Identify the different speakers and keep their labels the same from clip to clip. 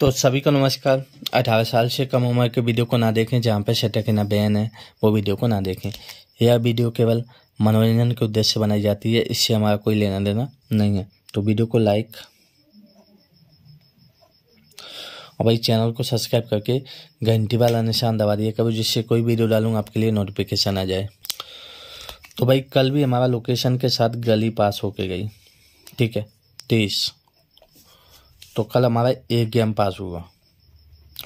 Speaker 1: तो सभी को नमस्कार अठारह साल से कम उम्र के वीडियो को ना देखें जहाँ पर सेटक ना बैन है वो वीडियो को ना देखें यह वीडियो केवल मनोरंजन के उद्देश्य से बनाई जाती है इससे हमारा कोई लेना देना नहीं है तो वीडियो को लाइक और भाई चैनल को सब्सक्राइब करके घंटी वाला निशान दबा दिया कभी जिससे कोई वीडियो डालूँ आपके लिए नोटिफिकेशन आ जाए तो भाई कल भी हमारा लोकेशन के साथ गली पास होके गई ठीक है तीस तो कल हमारा एक गेम पास हुआ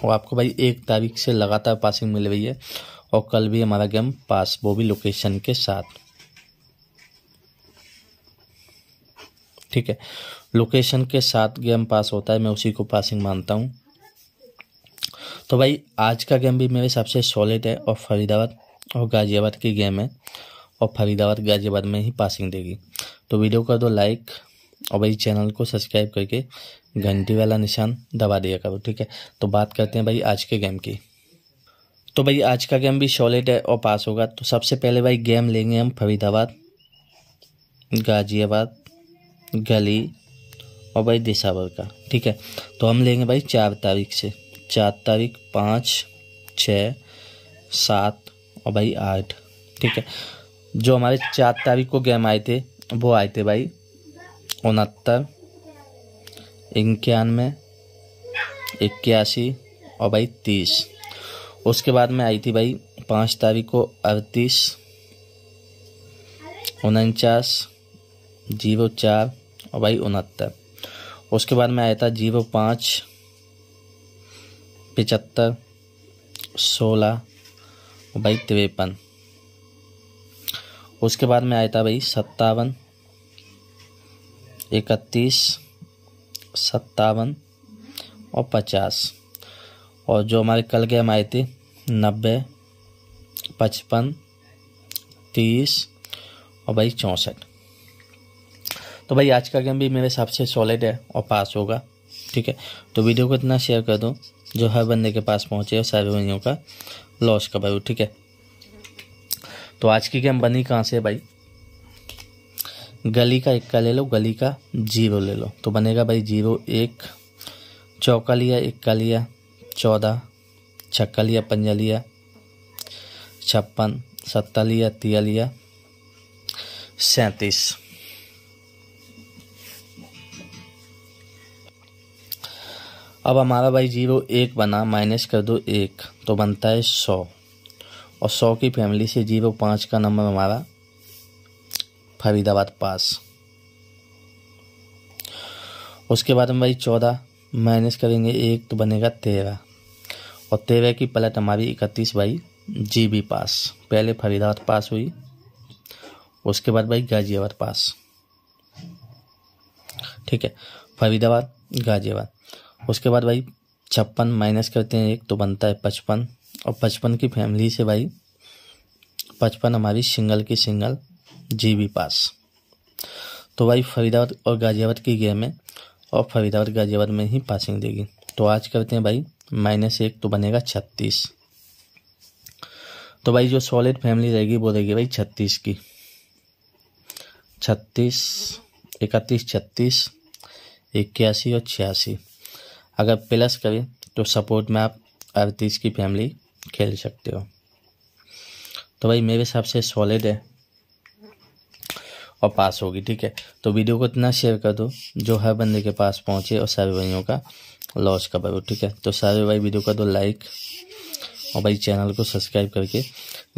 Speaker 1: और आपको भाई एक तारीख से लगातार पासिंग मिल रही है और कल भी हमारा गेम पास वो भी लोकेशन के साथ ठीक है लोकेशन के साथ गेम पास होता है मैं उसी को पासिंग मानता हूँ तो भाई आज का गेम भी मेरे हिसाब से सॉलिड है और फरीदाबाद और गाज़ियाबाद की गेम है और फरीदाबाद गाज़ियाबाद में ही पासिंग देगी तो वीडियो कर दो लाइक और भाई चैनल को सब्सक्राइब करके घंटी वाला निशान दबा दिया करो ठीक है तो बात करते हैं भाई आज के गेम की तो भाई आज का गेम भी सॉलिड है और पास होगा तो सबसे पहले भाई गेम लेंगे हम फरीदाबाद गाजियाबाद गली और भाई दिसावर का ठीक है तो हम लेंगे भाई चार तारीख से चार तारीख पाँच छ सात और भाई आठ ठीक है जो हमारे चार तारीख को गेम आए थे वो आए थे भाई उनहत्तर इक्यानवे इक्यासी और भाई तीस उसके बाद में आई थी भाई पाँच तारीख को अड़तीस उनचास जीरो चार और भाई उनहत्तर उसके बाद में आया था जीरो पाँच पचहत्तर सोलह और भाई तिरपन उसके बाद में आया था भाई सत्तावन इकतीस सत्तावन और पचास और जो हमारे कल के हम आए थे नब्बे पचपन तीस और भाई चौंसठ तो भाई आज का गेम भी मेरे हिसाब से सॉलिड है और पास होगा ठीक है तो वीडियो को इतना शेयर कर दो जो हर बंदे के पास पहुँचे और सारे बंदियों का लॉस का भाई ठीक है तो आज की गेम बनी कहाँ से भाई गली का इक्का ले लो गली का जीरो ले लो तो बनेगा भाई जीरो एक चौका लिया इक्का लिया चौदह छक्का लिया पंजा लिया छप्पन सत्ता लिया तिया लिया सैंतीस अब हमारा भाई जीरो एक बना माइनस कर दो एक तो बनता है सौ और सौ की फैमिली से जीरो पाँच का नंबर हमारा फरीदाबाद पास उसके बाद में भाई चौदह माइनस करेंगे एक तो बनेगा तेरह और तेरह की पलट हमारी इकतीस भाई जी बी पास पहले फरीदाबाद पास हुई उसके बाद भाई गाजियाबाद पास ठीक है फरीदाबाद गाजियाबाद उसके बाद भाई छप्पन माइनस करते हैं एक तो बनता है पचपन और पचपन की फैमिली से भाई पचपन हमारी सिंगल की सिंगल जी बी पास तो भाई फरीदाबाद और गाजियाबाद की गेम है और फरीदाबाद गाजियाबाद में ही पासिंग देगी तो आज करते हैं भाई माइनस एक तो बनेगा छत्तीस तो भाई जो सॉलिड फैमिली रहेगी वो रहेगी भाई छत्तीस की छत्तीस इकतीस छत्तीस इक्यासी और छियासी अगर प्लस करें तो सपोर्ट में आप अड़तीस की फैमिली खेल सकते हो तो भाई मेरे हिसाब से सॉलिड है और पास होगी ठीक है तो वीडियो को इतना शेयर कर दो जो हर बंदे के पास पहुँचे और सारे भाइयों का लॉस का पाओ ठीक है तो सारे भाई वीडियो का दो लाइक और भाई चैनल को सब्सक्राइब करके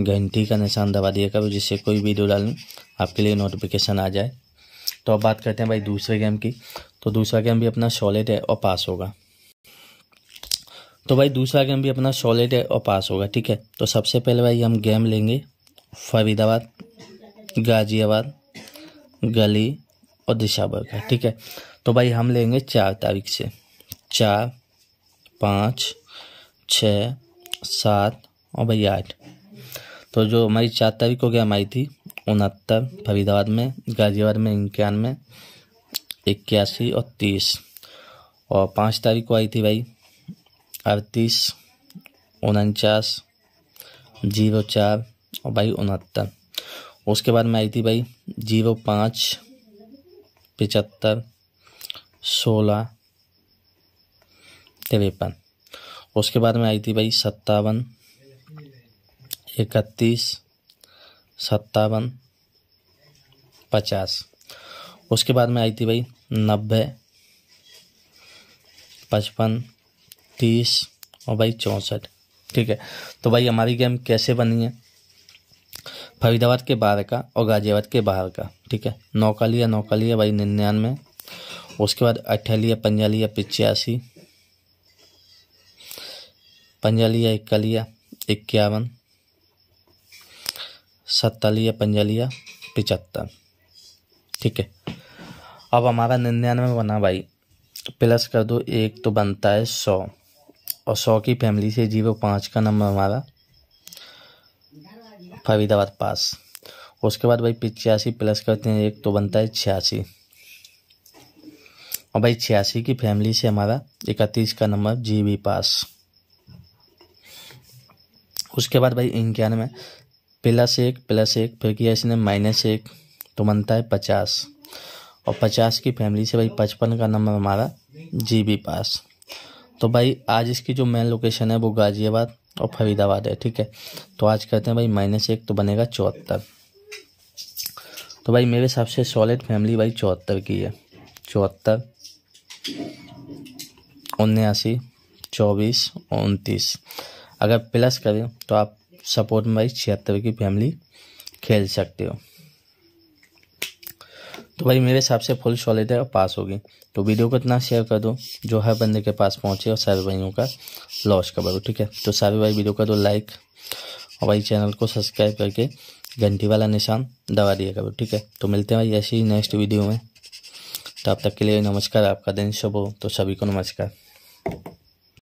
Speaker 1: घंटी का निशान दबा दिया करो जिससे कोई वीडियो डालूँ आपके लिए नोटिफिकेशन आ जाए तो अब बात करते हैं भाई दूसरे गेम की तो दूसरा गेम भी अपना सॉलिड है और पास होगा तो भाई दूसरा गेम भी अपना सॉलिड है और पास होगा ठीक है तो सबसे पहले भाई हम गेम लेंगे फरीदाबाद गाजियाबाद गली और दिशा वर्ग है ठीक है तो भाई हम लेंगे चार तारीख से चार पाँच छ सात और भाई आठ तो जो हमारी चार तारीख को गया हमारी थी उनहत्तर फरीदाबाद में गाजियाबाद में इक्यानवे इक्यासी और तीस और पाँच तारीख को आई थी भाई अड़तीस उनचास जीरो चार और भाई उनहत्तर उसके बाद में आई थी भाई जीरो पाँच पचहत्तर सोलह तिरपन उसके बाद में आई थी भाई सत्तावन इकतीस सत्तावन पचास उसके बाद में आई थी भाई नब्बे पचपन तीस और भाई चौंसठ ठीक है तो भाई हमारी गेम कैसे बनी है फरीदाबाद के बाहर का और गाजियाबाद के बाहर का ठीक है नौकालिया नौकालिया भाई निन्यानवे उसके बाद अट्ठा पंजालिया पिचासी पंजालिया लिया इक्यावन सत्तालिया पंजालिया पिचहत्तर ठीक है अब हमारा निन्यानवे बना भाई प्लस कर दो एक तो बनता है सौ और सौ की फैमिली से जीरो पाँच का नंबर हमारा फरीदाबाद पास उसके बाद भाई पिचासी प्लस करते हैं एक तो बनता है छियासी और भाई छियासी की फैमिली से हमारा इकतीस का नंबर जी बी पास उसके बाद भाई इक्यानवे प्लस एक प्लस एक फिर किया इसने माइनस एक तो बनता है पचास और पचास की फैमिली से भाई पचपन का नंबर हमारा जी बी पास तो भाई आज इसकी जो मेन लोकेशन है वो गाज़ियाबाद और फरीदाबाद है ठीक है तो आज कहते हैं भाई माइनस एक तो बनेगा चौहत्तर तो भाई मेरे हिसाब से सॉलिड फैमिली भाई चौहत्तर की है चौहत्तर उन्यासी चौबीस और उनतीस अगर प्लस करें तो आप सपोर्ट में भाई छिहत्तर की फैमिली खेल सकते हो तो भाई मेरे हिसाब से फुल सॉलिड है और पास होगी तो वीडियो को इतना शेयर कर दो जो हर बंदे के पास पहुंचे और सारे भाइयों का लॉस का बढ़ो ठीक है तो सारे भाई वीडियो का दो लाइक और भाई चैनल को सब्सक्राइब करके घंटी वाला निशान दबा दिया करो ठीक है तो मिलते हैं भाई ऐसे ही नेक्स्ट वीडियो में तो अब तक के लिए नमस्कार आपका दिन शुभ हो तो सभी को नमस्कार